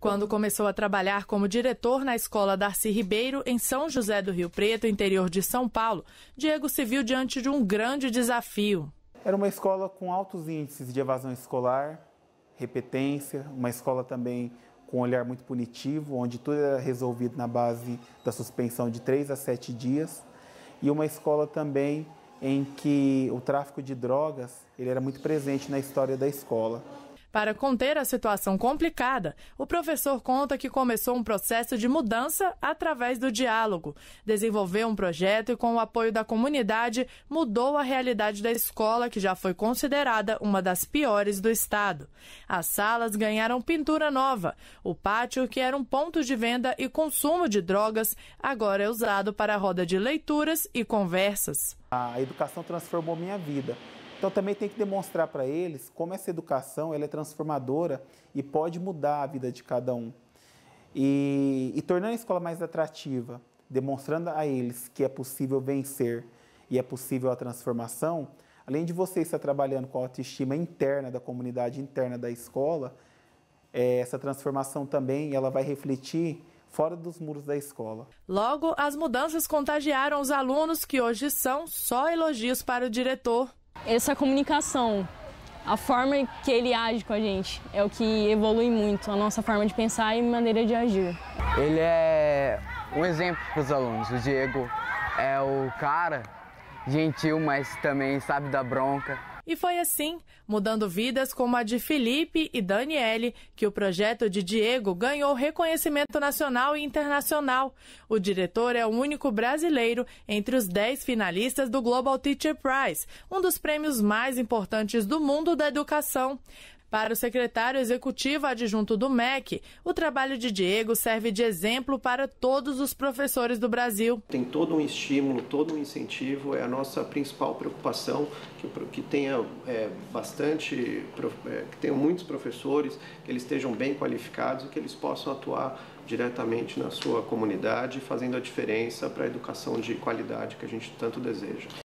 quando começou a trabalhar como diretor na escola Darcy Ribeiro, em São José do Rio Preto, interior de São Paulo, Diego se viu diante de um grande desafio. Era uma escola com altos índices de evasão escolar, repetência, uma escola também com um olhar muito punitivo, onde tudo era resolvido na base da suspensão de 3 a 7 dias, e uma escola também em que o tráfico de drogas ele era muito presente na história da escola. Para conter a situação complicada, o professor conta que começou um processo de mudança através do diálogo. Desenvolveu um projeto e, com o apoio da comunidade, mudou a realidade da escola, que já foi considerada uma das piores do estado. As salas ganharam pintura nova. O pátio, que era um ponto de venda e consumo de drogas, agora é usado para roda de leituras e conversas. A educação transformou minha vida. Então também tem que demonstrar para eles como essa educação ela é transformadora e pode mudar a vida de cada um. E, e tornando a escola mais atrativa, demonstrando a eles que é possível vencer e é possível a transformação, além de você estar trabalhando com a autoestima interna da comunidade interna da escola, é, essa transformação também ela vai refletir fora dos muros da escola. Logo, as mudanças contagiaram os alunos que hoje são só elogios para o diretor. Essa comunicação, a forma que ele age com a gente, é o que evolui muito a nossa forma de pensar e maneira de agir. Ele é um exemplo para os alunos. O Diego é o cara gentil, mas também sabe da bronca. E foi assim, mudando vidas como a de Felipe e Daniele, que o projeto de Diego ganhou reconhecimento nacional e internacional. O diretor é o único brasileiro entre os dez finalistas do Global Teacher Prize, um dos prêmios mais importantes do mundo da educação. Para o secretário executivo adjunto do MEC, o trabalho de Diego serve de exemplo para todos os professores do Brasil. Tem todo um estímulo, todo um incentivo, é a nossa principal preocupação que, que tenha é, bastante, é, que tenham muitos professores, que eles estejam bem qualificados e que eles possam atuar diretamente na sua comunidade, fazendo a diferença para a educação de qualidade que a gente tanto deseja.